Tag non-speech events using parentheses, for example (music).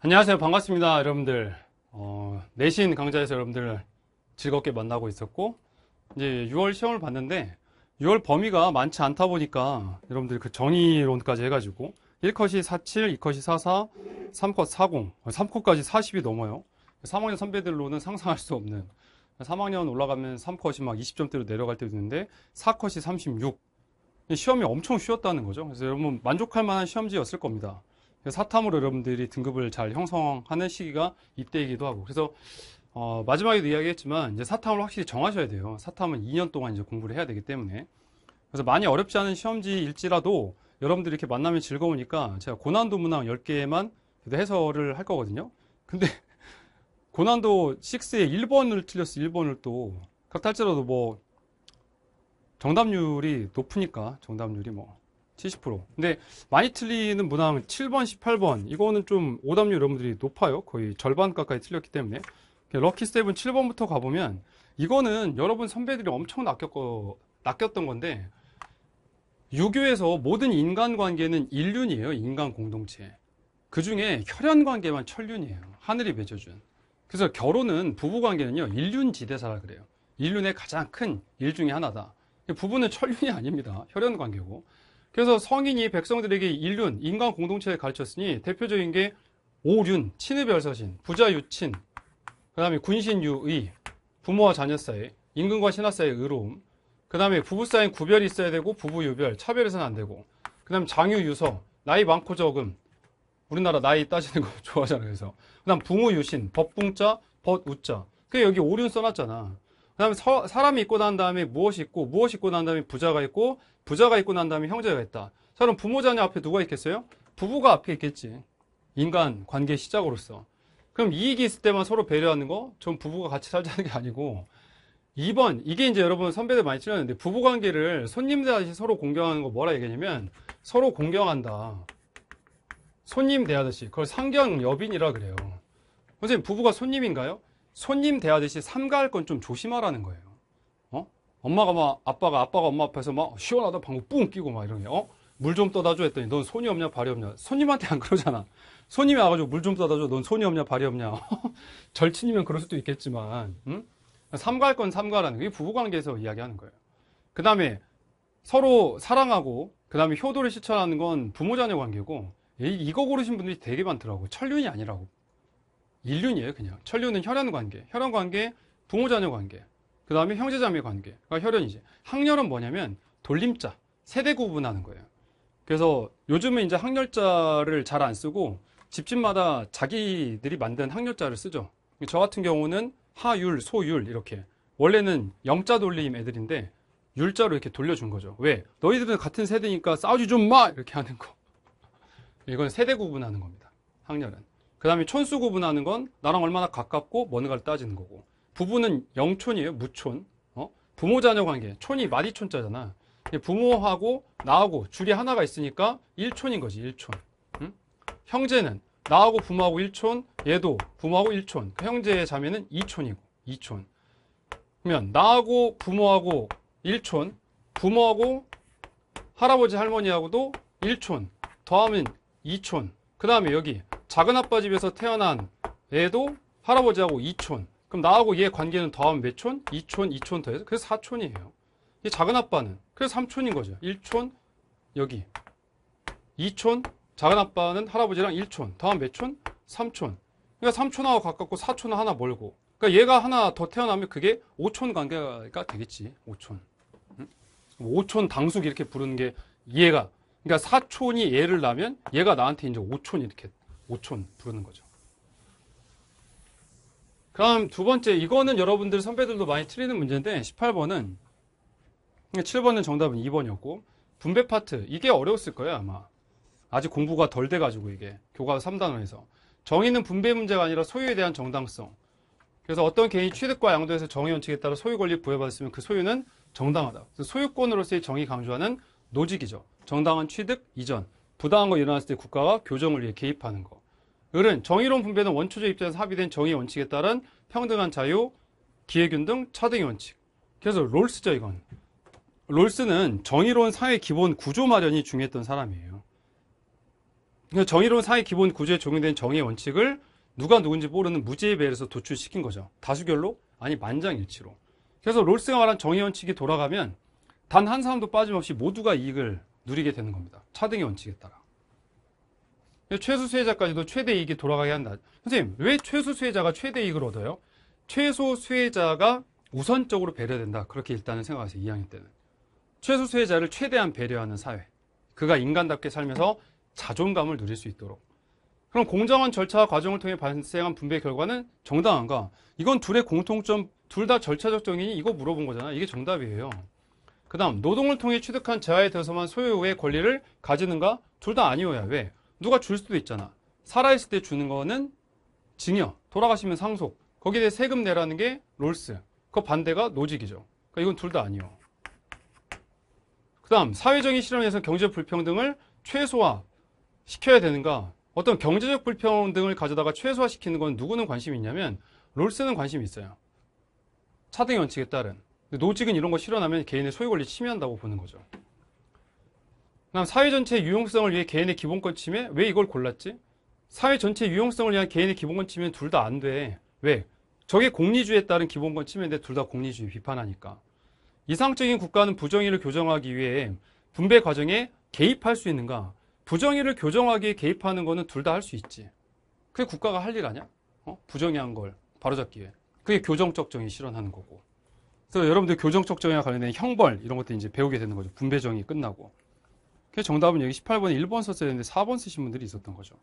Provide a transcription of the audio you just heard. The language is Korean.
안녕하세요 반갑습니다 여러분들 어, 내신 강좌에서 여러분들 즐겁게 만나고 있었고 이제 6월 시험을 봤는데 6월 범위가 많지 않다 보니까 여러분들 그 정의론까지 해가지고 1컷이 47, 2컷이 44, 3컷 40, 3컷까지 40이 넘어요 3학년 선배들로는 상상할 수 없는 3학년 올라가면 3컷이 막 20점대로 내려갈 때도 있는데 4컷이 36 시험이 엄청 쉬웠다는 거죠 그래서 여러분 만족할 만한 시험지였을 겁니다 그 사탐으로 여러분들이 등급을 잘 형성하는 시기가 이때이기도 하고 그래서 어, 마지막에도 이야기했지만 이제 사탐을 확실히 정하셔야 돼요. 사탐은 2년 동안 이제 공부를 해야 되기 때문에 그래서 많이 어렵지 않은 시험지일지라도 여러분들이 이렇게 만나면 즐거우니까 제가 고난도 문항 10개만 해설을 할 거거든요. 근데 (laughs) 고난도 6에 1번을 틀렸어 1번을 또그렇각할지라도뭐 정답률이 높으니까 정답률이 뭐70% 근데 많이 틀리는 문항 7번 18번 이거는 좀 오답률 여러분들이 높아요 거의 절반 가까이 틀렸기 때문에 그러니까 럭키 세븐 은 7번부터 가보면 이거는 여러분 선배들이 엄청 낚였고, 낚였던 건데 유교에서 모든 인간관계는 인륜이에요 인간 공동체 그 중에 혈연관계만 철륜이에요 하늘이 맺어준 그래서 결혼은 부부관계는요 인륜지대사라 그래요 인륜의 가장 큰 일 중에 하나다 부부는 철륜이 아닙니다 혈연관계고 그래서 성인이 백성들에게 일륜 인간 공동체를 가르쳤으니 대표적인 게 오륜, 친의별서신, 부자유친, 그 다음에 군신유의, 부모와 자녀 사이, 임금과 신하 사이의 의로움, 그 다음에 부부 사이에 구별이 있어야 되고 부부유별, 차별해서는 안 되고 그 다음에 장유유서, 나이 많고 적음, 우리나라 나이 따지는 거 (laughs) 좋아하잖아요. 그래서 그 다음 부모유신, 법붕자, 법우자그 여기 오륜 써놨잖아. 그 다음에 서, 사람이 있고 난 다음에 무엇이 있고 무엇이 있고 난 다음에 부자가 있고 부자가 있고 난 다음에 형제가 있다. 사람 부모 자녀 앞에 누가 있겠어요? 부부가 앞에 있겠지. 인간 관계 시작으로서. 그럼 이익이 있을 때만 서로 배려하는 거? 전 부부가 같이 살자는 게 아니고 2번 이게 이제 여러분 선배들 많이 치렸는데 부부관계를 손님들한테 서로 공경하는 거 뭐라 얘기냐면 서로 공경한다. 손님 대하듯이 그걸 상경 여빈이라 그래요. 선생님 부부가 손님인가요? 손님 대하듯이 삼가할 건 좀 조심하라는 거예요. 어? 엄마가 막 아빠가 아빠가 엄마 앞에서 막 시원하다 방구 뿡 끼고 막 이런 게 어? 물 좀 떠다 줘 했더니 넌 손이 없냐 발이 없냐. 손님한테 안 그러잖아. 손님이 와가지고 물 좀 떠다 줘. 넌 손이 없냐 발이 없냐. (laughs) 절친이면 그럴 수도 있겠지만 응? 삼가할 건 삼가라는 게 부부관계에서 이야기하는 거예요. 그 다음에 서로 사랑하고 그 다음에 효도를 실천하는 건 부모자녀 관계고 이거 고르신 분들이 되게 많더라고. 천륜이 아니라고. 인륜이에요, 그냥. 천륜은 혈연 관계, 혈연 관계, 부모 자녀 관계, 그 다음에 형제 자매 관계, 그니까 혈연이지. 학렬은 뭐냐면 돌림자, 세대 구분하는 거예요. 그래서 요즘은 이제 학렬자를 잘 안 쓰고 집집마다 자기들이 만든 학렬자를 쓰죠. 저 같은 경우는 하율, 소율 이렇게 원래는 영자 돌림 애들인데 율자로 이렇게 돌려준 거죠. 왜? 너희들은 같은 세대니까 싸우지 좀 마! 이렇게 하는 거. 이건 세대 구분하는 겁니다. 학렬은. 그 다음에 촌수 구분하는 건 나랑 얼마나 가깝고 뭔가를 따지는 거고 부부는 영촌이에요 무촌 어? 부모 자녀 관계 촌이 마디촌자잖아 부모하고 나하고 줄이 하나가 있으니까 1촌인 거지 1촌 형제는 나하고 부모하고 1촌 얘도 부모하고 1촌 그 그러니까 형제의 자매는 2촌이고 2촌 그러면 나하고 부모하고 1촌 부모하고 할아버지 할머니하고도 1촌 더하면 2촌 그 다음에 여기 작은 아빠 집에서 태어난 애도 할아버지하고 이촌 그럼 나하고 얘 관계는 더하면 몇촌? 이촌이촌 더해서 그래서 사촌이에요 이 작은 아빠는 그래서 삼촌인 거죠 일촌 여기 이촌 작은 아빠는 할아버지랑 일촌 다음 몇촌? 삼촌 그러니까 삼촌하고 가깝고 사촌은 하나 멀고 그러니까 얘가 하나 더 태어나면 그게 오촌 관계가 되겠지 오촌 오촌 당숙 이렇게 부르는 게 얘가 그러니까 사촌이 얘를 낳으면 얘가 나한테 이제 오촌 이렇게 5촌 부르는 거죠. 그럼 두 번째 이거는 여러분들 선배들도 많이 틀리는 문제인데 18번은 7번은 그러니까 정답은 2번이었고 분배 파트 이게 어려웠을 거예요 아마 아직 공부가 덜 돼가지고 이게 교과 3단원에서 정의는 분배 문제가 아니라 소유에 대한 정당성 그래서 어떤 개인 취득과 양도에서 정의 원칙에 따라 소유 권리 부여받았으면 그 소유는 정당하다 소유권으로서의 정의 강조하는 노직이죠 정당한 취득 이전 부당한 거 일어났을 때 국가가 교정을 위해 개입하는 거 을은 정의로운 분배는 원초적 입장에서 합의된 정의 원칙에 따른 평등한 자유, 기회균 등 차등의 원칙. 그래서 롤스죠, 이건. 롤스는 정의로운 사회 기본 구조 마련이 중요했던 사람이에요. 정의로운 사회 기본 구조에 적용된 정의 원칙을 누가 누군지 모르는 무죄에 배해서 도출시킨 거죠. 다수결로? 아니, 만장일치로. 그래서 롤스가 말한 정의 원칙이 돌아가면 단 한 사람도 빠짐없이 모두가 이익을 누리게 되는 겁니다. 차등의 원칙에 따라. 최소 수혜자까지도 최대 이익이 돌아가게 한다. 선생님, 왜 최소 수혜자가 최대 이익을 얻어요? 최소 수혜자가 우선적으로 배려된다. 그렇게 일단은 생각하세요. 2학년 때는. 최소 수혜자를 최대한 배려하는 사회. 그가 인간답게 살면서 자존감을 누릴 수 있도록. 그럼 공정한 절차와 과정을 통해 발생한 분배 결과는 정당한가? 이건 둘의 공통점, 둘 다 절차적 정의니 이거 물어본 거잖아. 이게 정답이에요. 그 다음, 노동을 통해 취득한 재화에 대해서만 소유의 권리를 가지는가? 둘 다 아니어야 왜? 누가 줄 수도 있잖아. 살아있을 때 주는 거는 증여, 돌아가시면 상속. 거기에 대해 세금 내라는 게 롤스. 그 반대가 노직이죠. 그러니까 이건 둘 다 아니요. 그 다음 사회적인 실현에서 경제 적 불평등을 최소화 시켜야 되는가 어떤 경제적 불평등을 가져다가 최소화시키는 건 누구는 관심이 있냐면 롤스는 관심이 있어요. 차등 의 원칙에 따른. 노직은 이런 거 실현하면 개인의 소유 권리 침해한다고 보는 거죠. 그럼 사회 전체의 유용성을 위해 개인의 기본권 침해? 왜 이걸 골랐지? 사회 전체 의 유용성을 위한 개인의 기본권 침해는 둘 다 안 돼. 왜? 저게 공리주의에 따른 기본권 침해인데 둘 다 공리주의 비판하니까. 이상적인 국가는 부정의를 교정하기 위해 분배 과정에 개입할 수 있는가? 부정의를 교정하기에 개입하는 거는 둘 다 할 수 있지. 그게 국가가 할 일 아니야? 어? 부정의한 걸 바로잡기 위해. 그게 교정적 정의 실현하는 거고. 그래서 여러분들 교정적 정의와 관련된 형벌 이런 것들 이제 배우게 되는 거죠. 분배 정의 끝나고. 그 정답은 여기 18번에 1번 썼어야 되는데 4번 쓰신 분들이 있었던 거죠.